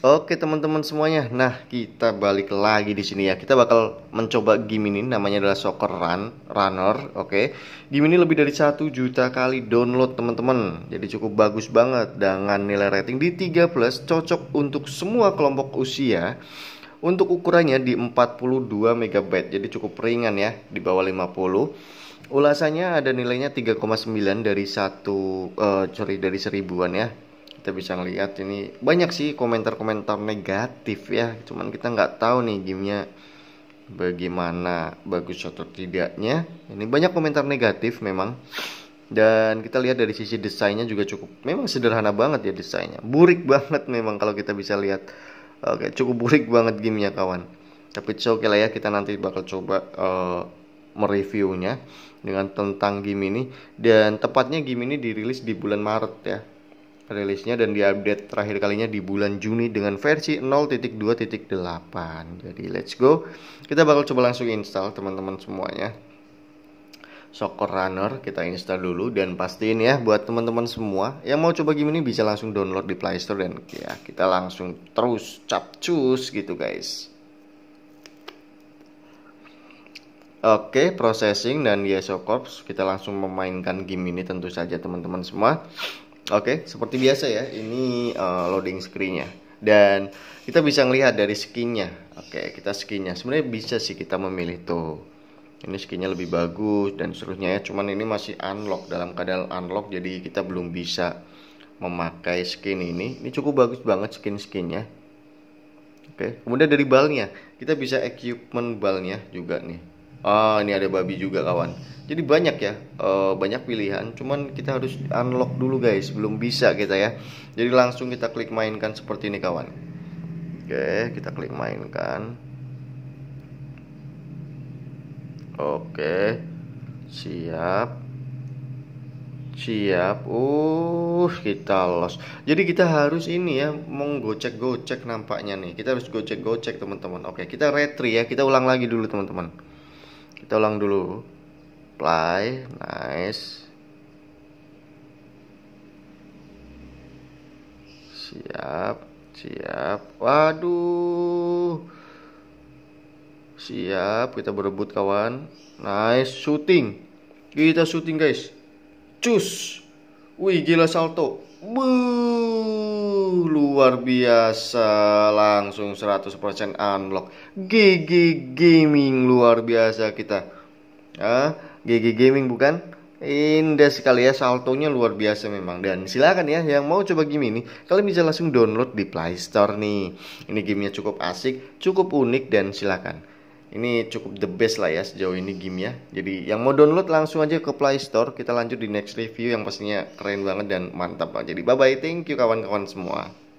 Oke teman-teman semuanya, nah kita balik lagi di sini ya. Kita bakal mencoba game ini, namanya adalah Soccer Run Runner, oke. Game ini lebih dari satu juta kali download teman-teman, jadi cukup bagus banget dengan nilai rating di 3 plus, cocok untuk semua kelompok usia. Untuk ukurannya di 42 MB, jadi cukup ringan ya, di bawah 50. Ulasannya ada nilainya 3,9 dari satu, uh, sorry dari seribuan ya kita bisa ngelihat ini banyak sih komentar-komentar negatif ya cuman kita nggak tahu nih gamenya bagaimana bagus atau tidaknya ini banyak komentar negatif memang dan kita lihat dari sisi desainnya juga cukup memang sederhana banget ya desainnya burik banget memang kalau kita bisa lihat oke cukup burik banget gamenya kawan tapi oke okay lah ya kita nanti bakal coba uh, mereviewnya dengan tentang game ini dan tepatnya game ini dirilis di bulan Maret ya rilisnya dan diupdate terakhir kalinya di bulan Juni dengan versi 0.2.8. Jadi let's go. Kita bakal coba langsung install teman-teman semuanya. Soccer Runner kita install dulu dan pastiin ya buat teman-teman semua yang mau coba game ini bisa langsung download di Play Store dan ya kita langsung terus capcus gitu guys. Oke, processing dan ya Corps kita langsung memainkan game ini tentu saja teman-teman semua. Oke, okay, seperti biasa ya, ini uh, loading screen-nya. Dan kita bisa melihat dari skinnya. Oke, okay, kita skinnya. Sebenarnya bisa sih kita memilih tuh. Ini skinnya lebih bagus dan seterusnya ya. Cuman ini masih unlock dalam keadaan unlock, jadi kita belum bisa memakai skin ini. Ini cukup bagus banget skin-skinnya. Oke, okay. kemudian dari balnya, kita bisa equipment balnya juga nih ah ini ada babi juga kawan jadi banyak ya uh, banyak pilihan cuman kita harus unlock dulu guys belum bisa kita ya jadi langsung kita klik mainkan seperti ini kawan oke kita klik mainkan oke siap siap uh kita los jadi kita harus ini ya menggocek-gocek nampaknya nih kita harus gocek-gocek teman-teman oke kita retri ya kita ulang lagi dulu teman-teman kita ulang dulu apply nice siap siap waduh siap kita berebut kawan nice shooting kita shooting guys cus wih gila salto Buh luar biasa langsung 100% unlock GG Gaming luar biasa kita ah, GG Gaming bukan indah sekali ya saltonya luar biasa memang dan silakan ya yang mau coba game ini kalian bisa langsung download di Play Store nih ini gamenya cukup asik cukup unik dan silakan ini cukup the best lah ya sejauh ini game ya jadi yang mau download langsung aja ke Play Store kita lanjut di next review yang pastinya keren banget dan mantap lah jadi bye bye thank you kawan-kawan semua